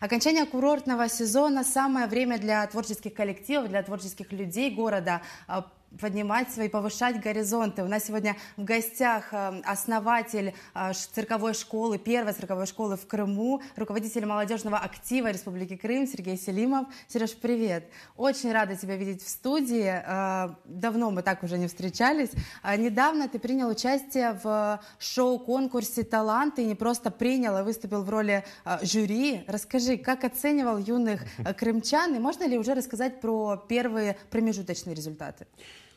Окончание курортного сезона – самое время для творческих коллективов, для творческих людей города а, поднимать свои, повышать горизонты. У нас сегодня в гостях э, основатель э, цирковой школы, первой цирковой школы в Крыму, руководитель молодежного актива Республики Крым Сергей Селимов. Сереж, привет! Очень рада тебя видеть в студии. Э, давно мы так уже не встречались. Недавно ты принял участие в шоу-конкурсе «Таланты» и не просто принял, а выступил в роли жюри. Расскажи, как оценивал юных крымчан и можно ли уже рассказать про первые промежуточные результаты?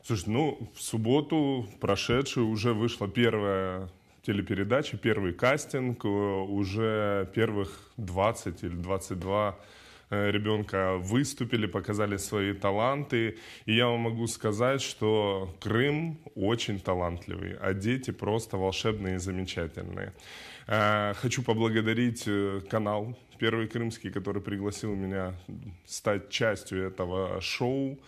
Слушай, ну, в субботу прошедшую уже вышла первая телепередача, первый кастинг, э, уже первых 20 или 22 э, ребенка выступили, показали свои таланты. И я вам могу сказать, что Крым очень талантливый, а дети просто волшебные и замечательные. Э, хочу поблагодарить канал «Первый Крымский», который пригласил меня стать частью этого шоу.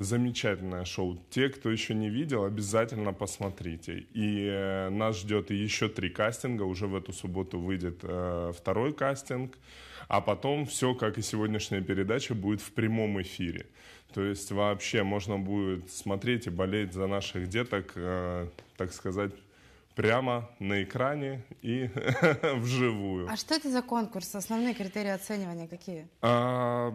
Замечательное шоу. Те, кто еще не видел, обязательно посмотрите. И э, нас ждет еще три кастинга. Уже в эту субботу выйдет э, второй кастинг. А потом все, как и сегодняшняя передача, будет в прямом эфире. То есть вообще можно будет смотреть и болеть за наших деток, э, так сказать, прямо на экране и вживую. А что это за конкурс? Основные критерии оценивания какие? А,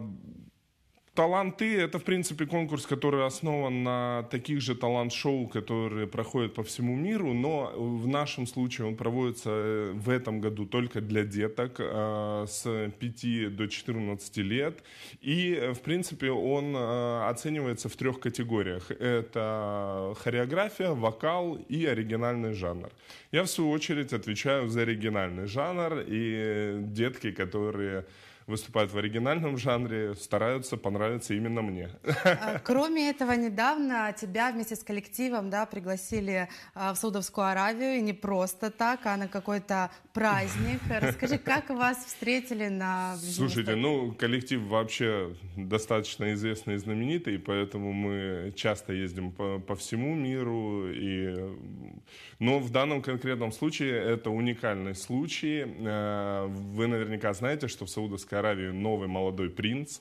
Таланты — это, в принципе, конкурс, который основан на таких же талант-шоу, которые проходят по всему миру, но в нашем случае он проводится э, в этом году только для деток э, с 5 до 14 лет. И, э, в принципе, он оценивается в трех категориях. Это хореография, вокал и оригинальный жанр. Я, в свою очередь, отвечаю за оригинальный жанр и детки, которые выступают в оригинальном жанре, стараются понравиться именно мне. А, кроме этого, недавно тебя вместе с коллективом да, пригласили а, в Саудовскую Аравию, и не просто так, а на какой-то праздник. Расскажи, как вас встретили на... Слушайте, ну, коллектив вообще достаточно известный и знаменитый, поэтому мы часто ездим по, по всему миру. И... Но ну, в данном конкретном случае это уникальный случай. Э, вы наверняка знаете, что в Саудовской Саудовской Аравии новый молодой принц.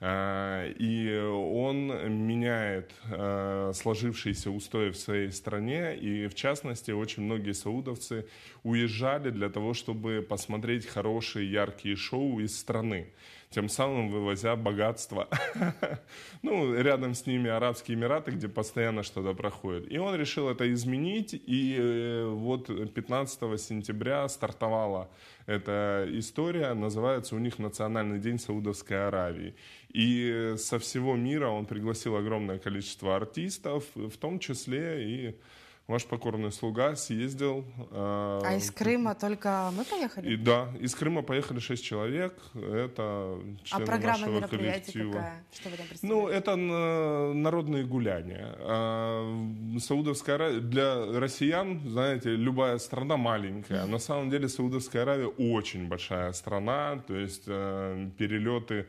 А, и он меняет а, сложившиеся устои в своей стране. И в частности, очень многие саудовцы уезжали для того, чтобы посмотреть хорошие, яркие шоу из страны тем самым вывозя богатство. Ну, рядом с ними Арабские Эмираты, где постоянно что-то проходит. И он решил это изменить, и э, вот 15 сентября стартовала эта история, называется у них Национальный день Саудовской Аравии. И э, со всего мира он пригласил огромное количество артистов, в том числе и ваш покорный слуга съездил. А, а из Крыма только мы поехали? И, да, из Крыма поехали шесть человек. Это а члены а программа нашего мероприятия коллектива. какая? Что вы там ну, это народные гуляния. А, Саудовская Аравия, для россиян, знаете, любая страна маленькая. На самом деле Саудовская Аравия очень большая страна, то есть э, перелеты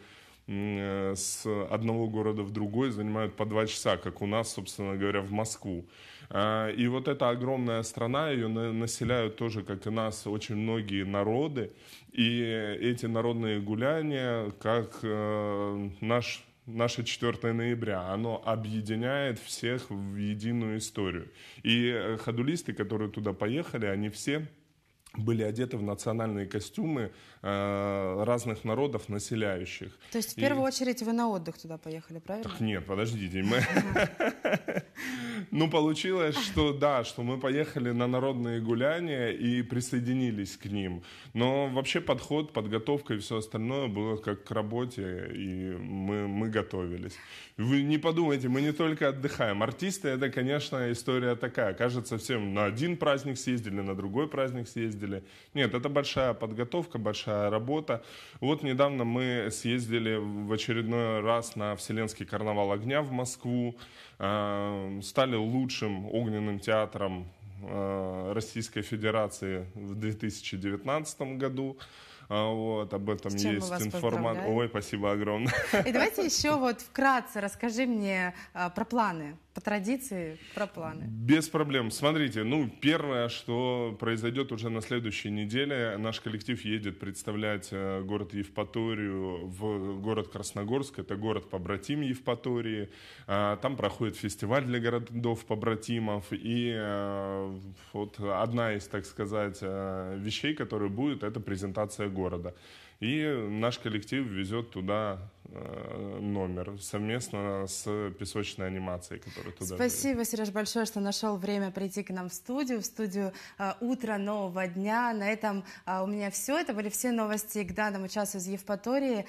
Э, с одного города в другой занимают по два часа, как у нас, собственно говоря, в Москву. А, и вот эта огромная страна, ее населяют тоже, как и нас, очень многие народы. И эти народные гуляния, как э, наш наше 4 ноября, оно объединяет всех в единую историю. И э, ходулисты, которые туда поехали, они все были одеты в национальные костюмы э, разных народов, населяющих. То есть в и... первую очередь вы на отдых туда поехали, правильно? Так нет, подождите, мы... Ну, получилось, что да, что мы поехали на народные гуляния и присоединились к ним. Но вообще подход, подготовка и все остальное было как к работе, и мы, мы готовились. Вы не подумайте, мы не только отдыхаем. Артисты — это, конечно, история такая. Кажется, всем на один праздник съездили, на другой праздник съездили. Нет, это большая подготовка, большая работа. Вот недавно мы съездили в очередной раз на Вселенский карнавал огня в Москву. Э, стали лучшим огненным театром э, Российской Федерации в 2019 году. А, вот, об этом есть информация. Ой, спасибо огромное. И давайте еще вот вкратце расскажи мне а, про планы по традиции про планы. Без проблем. Смотрите, ну, первое, что произойдет уже на следующей неделе, наш коллектив едет представлять э, город Евпаторию в город Красногорск, это город побратим Евпатории. А, там проходит фестиваль для городов побратимов, и э, вот одна из, так сказать, э, вещей, которая будет, это презентация города города. И наш коллектив везет туда э, номер совместно с песочной анимацией, которая туда. Спасибо, дает. Сереж, большое, что нашел время прийти к нам в студию, в студию э, утра нового дня. На этом э, у меня все. Это были все новости к данному часу из Евпатории.